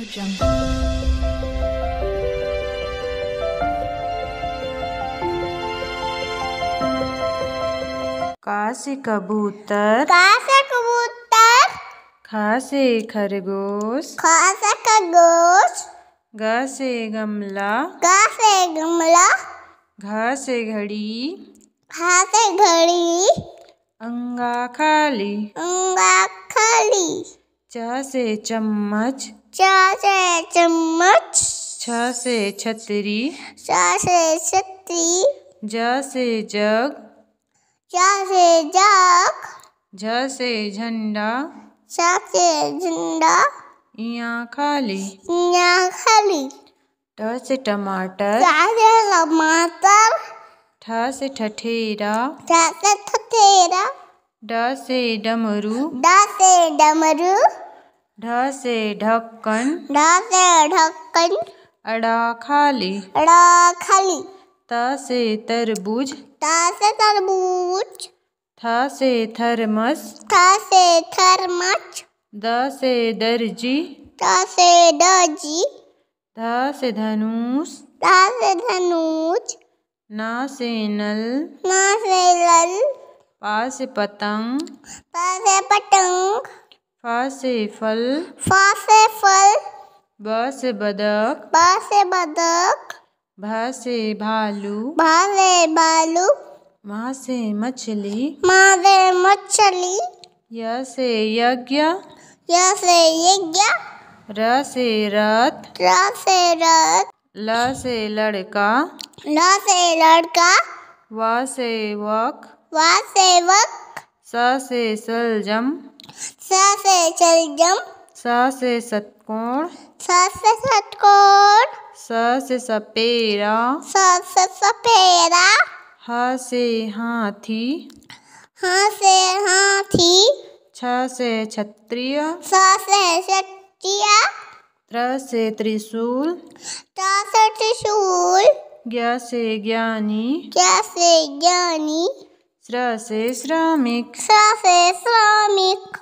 से कबूतर का कबूतर खासे खरगोश खासे खरगोश ग से गमला ग गमला घा से घड़ी घासे घड़ी अंगा खाली अंगा खाली च से चम्मच च से चम्मच छ से छतरी छ से छतरी ज से जग ज से जग झ से झंडा छ से झंडा यहाँ खाली यहाँ खाली ट से टमाटर ट से टमाटर ठ से ठठेरा ठ से ठठेरा ड से डमरू ड से डमरू ढ से ढक्कन ढ से ढक्कन अड़ा खाली अड़ा खाली त से तरबूज त से तरबूज थ से थर्मस थ से थर्मस द से दर्जी द से दर्जी ध से धनुष ध से धनुष ना से नल ना से लल प से पतंग प से पतंग फ से फल फ से फल ब से बदक ब से बदक भ से भालू भ से भालू म से मछली म से मछली य से यज्ञ य से यज्ञ र से रथ र से रथ ल से लड़का ल से लड़का व से वक व सेवक स से सलजम स से सलजम स से सतकोण स से सतकोण स से सपेरा स से सपेरा ह से हाथी ह से हाथी छ से क्षत्रिय स से क्षत्रिय त्र से त्रिशूल त से त्रिशूल ज्ञ से ज्ञानी ज्ञ से ज्ञानी શ્ર છે શ્રમિક શ્ર છે શ્રમિક